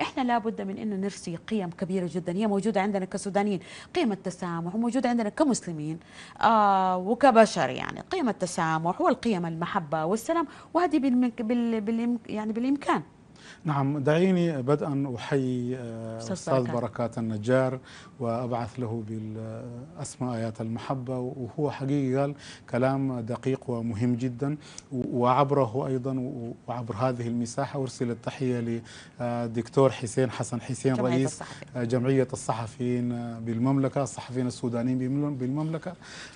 احنا لابد من انه نرسي قيم كبيره جدا هي موجوده عندنا كسودانيين قيم التسامح وموجوده عندنا كمسلمين آه وكبشر يعني قيم التسامح والقيم المحبه والسلام وهذه بال... يعني بالامكان نعم دعيني بدءا أحيي آه، أستاذ بركات النجار وأبعث له بالأسماء آيات المحبة وهو حقيقة قال كلام دقيق ومهم جدا وعبره أيضا وعبر هذه المساحة أرسل التحية لدكتور حسين حسن حسين جمعية رئيس الصحفي. آه، جمعية الصحفيين بالمملكة الصحفيين السودانيين بالمملكة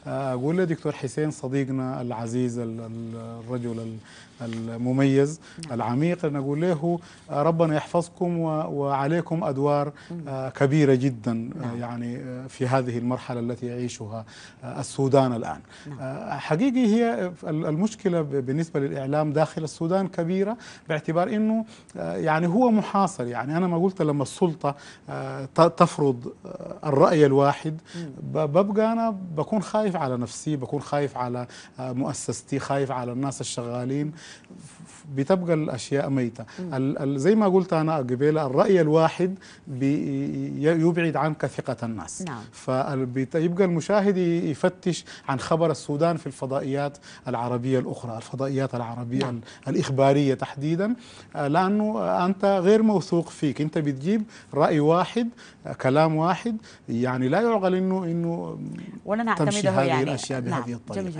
آه، أقول لدكتور حسين صديقنا العزيز الرجل المميز نعم. العميق نقول له آه، ربنا يحفظكم وعليكم أدوار آه، كبيرة جدا آه، نعم. يعني في هذه المرحلة التي يعيشها السودان الآن نعم. حقيقي هي المشكلة بالنسبة للإعلام داخل السودان كبيرة باعتبار أنه يعني هو محاصر يعني أنا ما قلت لما السلطة تفرض الرأي الواحد ببقى أنا بكون خايف على نفسي بكون خايف على مؤسستي خايف على الناس الشغالين بتبقى الأشياء ميتة زي ما قلت أنا قبيلة الرأي الواحد يبعد عنك ثقة الناس نعم. فيبقى المشاهد يفتش عن خبر السودان في الفضائيات العربية الأخرى الفضائيات العربية نعم. الإخبارية تحديدا آه، لأنه أنت غير موثوق فيك أنت بتجيب رأي واحد كلام واحد يعني لا يعقل أنه أنه ولا نعتمده تمشي هذه يعني الأشياء بهذه نعم. الطريقة جميل.